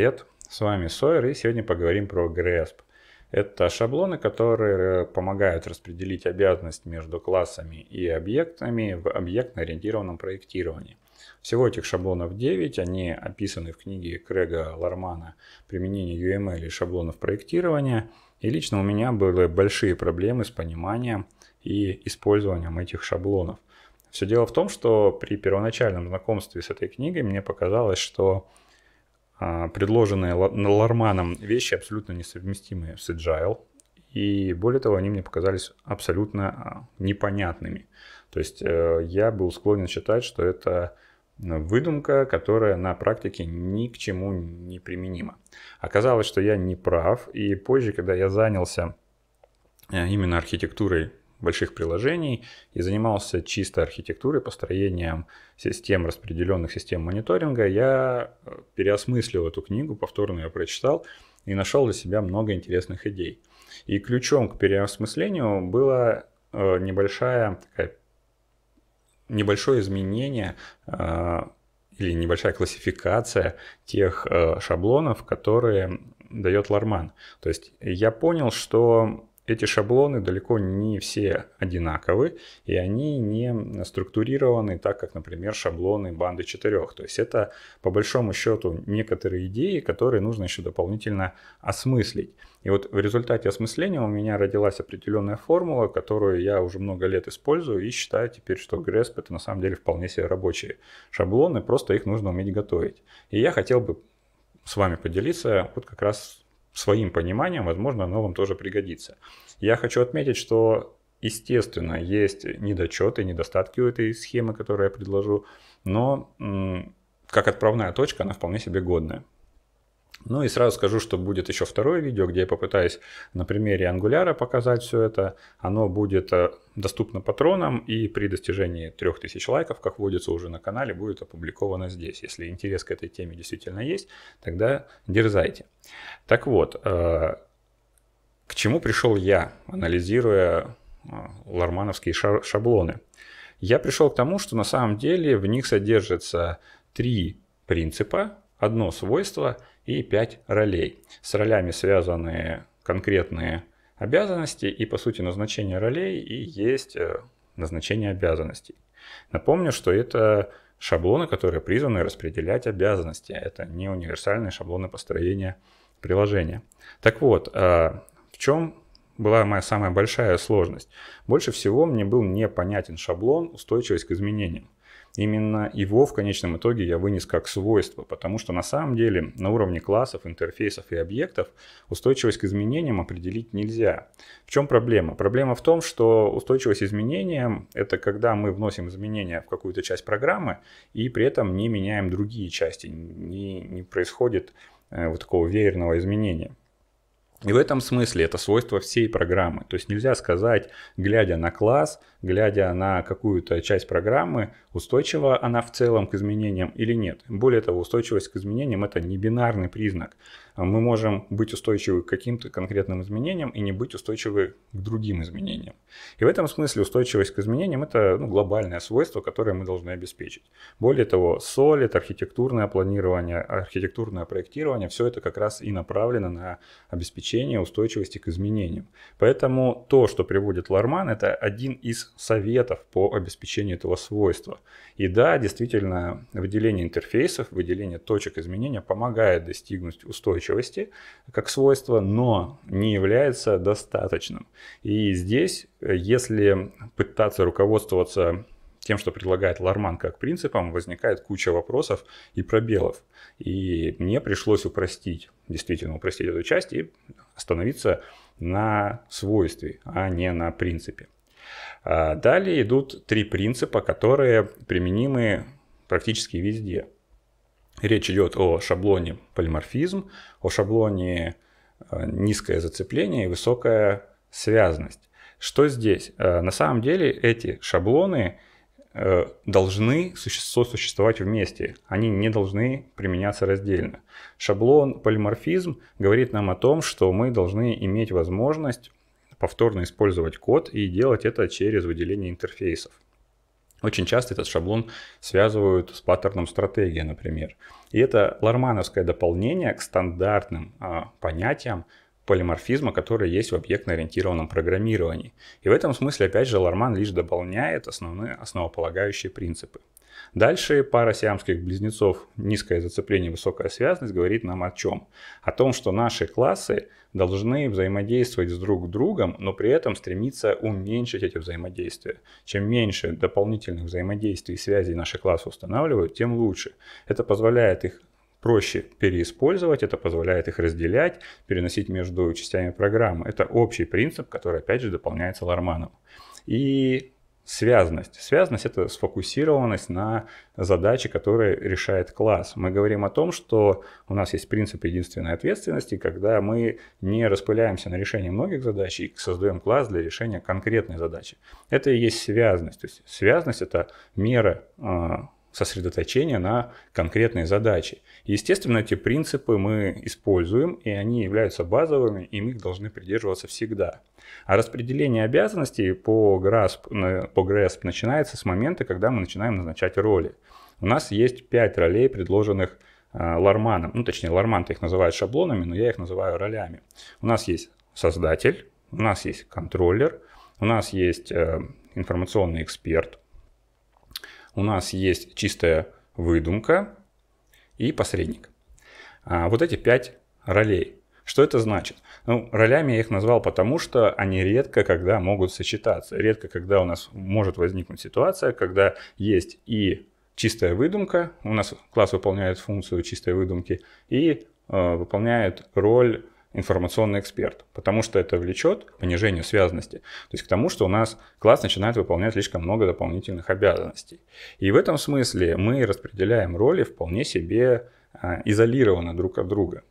Привет, с вами Сойер, и сегодня поговорим про GRESP. Это шаблоны, которые э, помогают распределить обязанность между классами и объектами в объектно-ориентированном проектировании. Всего этих шаблонов 9, они описаны в книге Крега Лармана «Применение UML и шаблонов проектирования». И лично у меня были большие проблемы с пониманием и использованием этих шаблонов. Все дело в том, что при первоначальном знакомстве с этой книгой мне показалось, что а, предложенные Ларманом вещи абсолютно несовместимые с Agile. И более того, они мне показались абсолютно а, непонятными. То есть э, я был склонен считать, что это выдумка, которая на практике ни к чему не применима. Оказалось, что я не прав, и позже, когда я занялся э, именно архитектурой больших приложений и занимался чисто архитектурой, построением систем распределенных систем мониторинга, я э, переосмыслил эту книгу, повторно ее прочитал и нашел для себя много интересных идей. И ключом к переосмыслению было э, небольшая такая, небольшое изменение э, или небольшая классификация тех шаблонов, которые дает Ларман. То есть я понял, что эти шаблоны далеко не все одинаковы, и они не структурированы так, как, например, шаблоны банды четырех. То есть это, по большому счету, некоторые идеи, которые нужно еще дополнительно осмыслить. И вот в результате осмысления у меня родилась определенная формула, которую я уже много лет использую и считаю теперь, что GRESP это на самом деле вполне себе рабочие шаблоны, просто их нужно уметь готовить. И я хотел бы с вами поделиться вот как раз своим пониманием, возможно, оно вам тоже пригодится. Я хочу отметить, что, естественно, есть недочеты, недостатки у этой схемы, которую я предложу, но как отправная точка она вполне себе годная. Ну и сразу скажу, что будет еще второе видео, где я попытаюсь на примере ангуляра показать все это. Оно будет э, доступно патронам и при достижении 3000 лайков, как вводится уже на канале, будет опубликовано здесь. Если интерес к этой теме действительно есть, тогда дерзайте. Так вот, э, к чему пришел я, анализируя э, лармановские шаблоны? Я пришел к тому, что на самом деле в них содержится три принципа, одно свойство и 5 ролей. С ролями связаны конкретные обязанности и по сути назначение ролей и есть э, назначение обязанностей. Напомню, что это шаблоны, которые призваны распределять обязанности. Это не универсальные шаблоны построения приложения. Так вот, э, в чем была моя самая большая сложность? Больше всего мне был непонятен шаблон устойчивость к изменениям именно его в конечном итоге я вынес как свойство, потому что на самом деле на уровне классов, интерфейсов и объектов устойчивость к изменениям определить нельзя. В чем проблема? Проблема в том, что устойчивость к изменениям — это когда мы вносим изменения в какую-то часть программы и при этом не меняем другие части, не, не происходит э, вот такого веерного изменения. И в этом смысле это свойство всей программы. То есть нельзя сказать, глядя на класс, глядя на какую-то часть программы, устойчива она в целом к изменениям или нет. Более того, устойчивость к изменениям – это не бинарный признак. Мы можем быть устойчивы к каким-то конкретным изменениям и не быть устойчивы к другим изменениям. И в этом смысле устойчивость к изменениям – это ну, глобальное свойство, которое мы должны обеспечить. Более того, SOLID, архитектурное планирование, архитектурное проектирование – все это как раз и направлено на обеспечение устойчивости к изменениям. Поэтому то, что приводит Лорман, это один из советов по обеспечению этого свойства. И да, действительно, выделение интерфейсов, выделение точек изменения помогает достигнуть устойчивости как свойства, но не является достаточным. И здесь, э, если пытаться руководствоваться тем, что предлагает Ларман как принципом, возникает куча вопросов и пробелов. И мне пришлось упростить, действительно упростить эту часть и остановиться на свойстве, а не на принципе. А далее идут три принципа, которые применимы практически везде. Речь идет о шаблоне полиморфизм, о шаблоне э, низкое зацепление и высокая связность. Что здесь? Э, на самом деле эти шаблоны э, должны существовать вместе, они не должны применяться раздельно. Шаблон полиморфизм говорит нам о том, что мы должны иметь возможность повторно использовать код и делать это через выделение интерфейсов. Очень часто этот шаблон связывают с паттерном стратегии, например. И это лармановское дополнение к стандартным а, понятиям полиморфизма, которые есть в объектно-ориентированном программировании. И в этом смысле, опять же, Ларман лишь дополняет основные, основополагающие принципы. Дальше пара сиамских близнецов, низкое зацепление, высокая связность говорит нам о чем? О том, что наши классы должны взаимодействовать с друг другом, но при этом стремиться уменьшить эти взаимодействия. Чем меньше дополнительных взаимодействий и связей наши классы устанавливают, тем лучше. Это позволяет их проще переиспользовать, это позволяет их разделять, переносить между частями программы. Это общий принцип, который опять же дополняется Ларманом. И связность связность это сфокусированность на задаче, которую решает класс. Мы говорим о том, что у нас есть принцип единственной ответственности, когда мы не распыляемся на решение многих задач и создаем класс для решения конкретной задачи. Это и есть связность. То есть связность это мера а, сосредоточение на конкретной задаче. Естественно, эти принципы мы используем, и они являются базовыми, и мы их должны придерживаться всегда. А распределение обязанностей по GRASP, по GRASP начинается с момента, когда мы начинаем назначать роли. У нас есть 5 ролей, предложенных э, Ларманом, ну точнее ларман их называют шаблонами, но я их называю ролями. У нас есть создатель, у нас есть контроллер, у нас есть э, информационный эксперт, у нас есть чистая выдумка и посредник. А вот эти пять ролей. Что это значит? Ну, ролями я их назвал, потому что они редко когда могут сочетаться. Редко когда у нас может возникнуть ситуация, когда есть и чистая выдумка, у нас класс выполняет функцию чистой выдумки, и э, выполняет роль информационный эксперт, потому что это влечет к понижению связности, то есть к тому, что у нас класс начинает выполнять слишком много дополнительных обязанностей. И в этом смысле мы распределяем роли вполне себе а, изолированно друг от друга.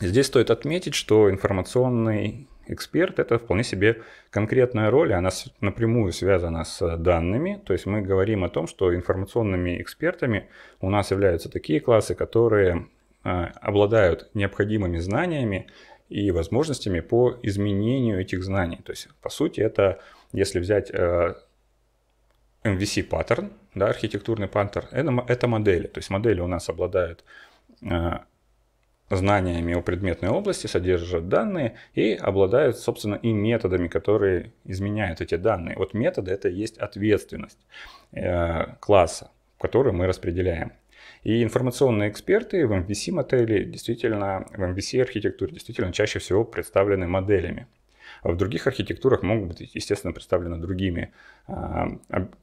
Здесь стоит отметить, что информационный эксперт это вполне себе конкретная роль, она напрямую связана с данными. То есть мы говорим о том, что информационными экспертами у нас являются такие классы, которые а, обладают необходимыми знаниями и возможностями по изменению этих знаний. То есть, по сути, это, если взять MVC э, паттерн, да, архитектурный паттерн, это, это модели. То есть модели у нас обладают э, знаниями о предметной области, содержат данные и обладают, собственно, и методами, которые изменяют эти данные. Вот методы — это и есть ответственность э, класса, который мы распределяем. И информационные эксперты в MVC модели действительно, в MVC архитектуре действительно чаще всего представлены моделями. А в других архитектурах могут быть, естественно, представлены другими а,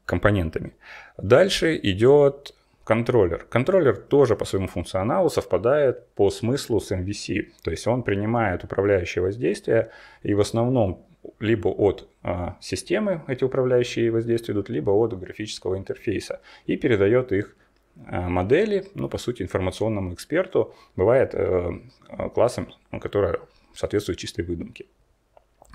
компонентами. Дальше идет контроллер. Контроллер тоже по своему функционалу совпадает по смыслу с MVC. То есть он принимает управляющие воздействия и в основном либо от э, системы эти управляющие воздействия идут, либо от графического интерфейса и передает их Э, модели, ну, по сути, информационному эксперту бывает э, э, классом, ну, который соответствует чистой выдумке.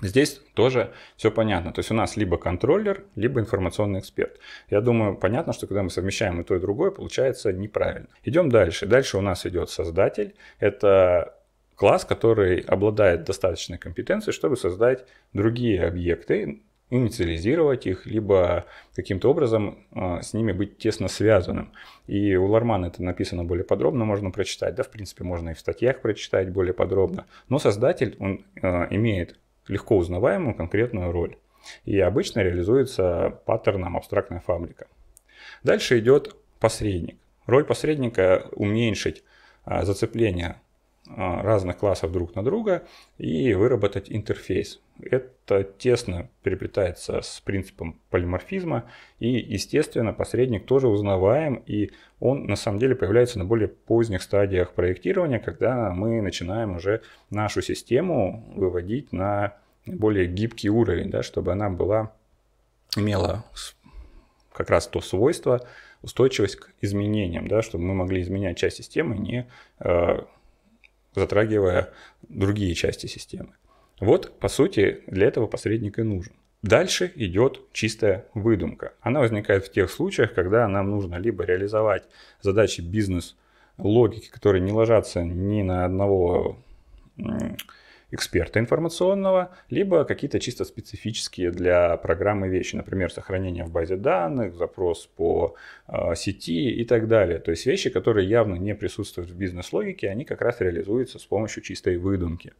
Здесь тоже все понятно. То есть у нас либо контроллер, либо информационный эксперт. Я думаю, понятно, что когда мы совмещаем и то, и другое, получается неправильно. Идем дальше. Дальше у нас идет создатель. Это класс, который обладает достаточной компетенцией, чтобы создать другие объекты, инициализировать их, либо каким-то образом э, с ними быть тесно связанным. И у Лармана это написано более подробно, можно прочитать, да, в принципе, можно и в статьях прочитать более подробно. Но создатель, он э, имеет легко узнаваемую конкретную роль. И обычно реализуется паттерном абстрактная фабрика. Дальше идет посредник. Роль посредника уменьшить э, зацепление разных классов друг на друга и выработать интерфейс, это тесно переплетается с принципом полиморфизма, и, естественно, посредник тоже узнаваем, и он на самом деле появляется на более поздних стадиях проектирования, когда мы начинаем уже нашу систему выводить на более гибкий уровень, да, чтобы она была, имела как раз то свойство, устойчивость к изменениям, да, чтобы мы могли изменять часть системы, не э, затрагивая другие части системы. Вот, по сути, для этого посредник и нужен. Дальше идет чистая выдумка. Она возникает в тех случаях, когда нам нужно либо реализовать задачи бизнес-логики, которые не ложатся ни на одного эксперта информационного, либо какие-то чисто специфические для программы вещи, например, сохранение в базе данных, запрос по э, сети и так далее. То есть вещи, которые явно не присутствуют в бизнес-логике, они как раз реализуются с помощью чистой выдумки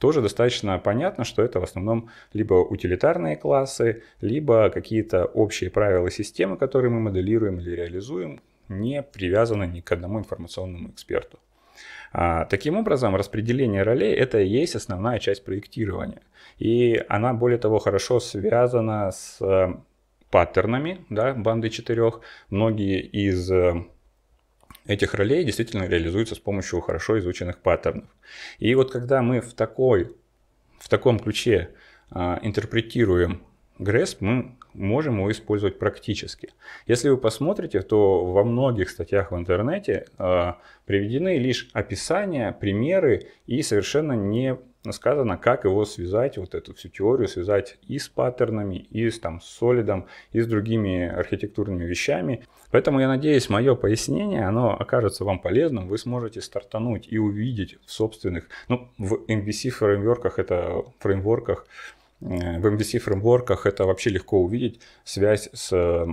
тоже достаточно понятно, что это в основном либо утилитарные классы, либо какие-то общие правила системы, которые мы моделируем или реализуем, не привязаны ни к одному информационному эксперту. А, таким образом, распределение ролей – это и есть основная часть проектирования. И она, более того, хорошо связана с э, паттернами да, банды четырех. Многие из э, этих ролей действительно реализуется с помощью хорошо изученных паттернов. И вот когда мы в, такой, в таком ключе а, интерпретируем GRESP, мы можем его использовать практически. Если вы посмотрите, то во многих статьях в интернете а, приведены лишь описания, примеры и совершенно не сказано, как его связать, вот эту всю теорию связать и с паттернами, и с, там, солидом, и с другими архитектурными вещами. Поэтому я надеюсь, мое пояснение, оно окажется вам полезным, вы сможете стартануть и увидеть в собственных, ну, в MVC фреймворках, это фреймворках, э, в MVC фреймворках это вообще легко увидеть связь с э,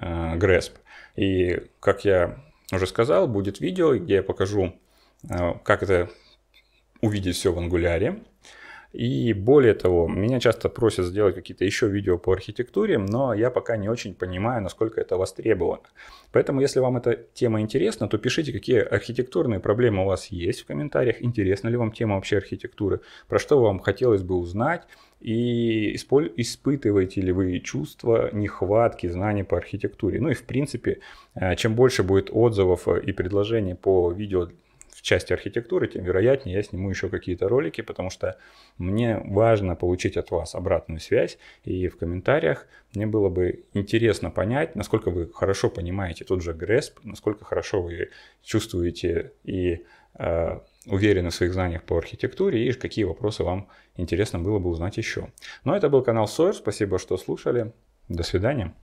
GRASP. И, как я уже сказал, будет видео, где я покажу, э, как это увидеть все в ангуляре. И более того, меня часто просят сделать какие-то еще видео по архитектуре, но я пока не очень понимаю, насколько это востребовано. Поэтому, если вам эта тема интересна, то пишите, какие архитектурные проблемы у вас есть в комментариях, интересна ли вам тема вообще архитектуры, про что вам хотелось бы узнать, и исполь... испытываете ли вы чувство нехватки знаний по архитектуре. Ну и в принципе, э, чем больше будет отзывов э, и предложений по видео части архитектуры, тем вероятнее я сниму еще какие-то ролики, потому что мне важно получить от вас обратную связь, и в комментариях мне было бы интересно понять, насколько вы хорошо понимаете тот же GRESP, насколько хорошо вы чувствуете и э, уверены в своих знаниях по архитектуре, и какие вопросы вам интересно было бы узнать еще. Но ну, а это был канал Sawyer, спасибо, что слушали, до свидания.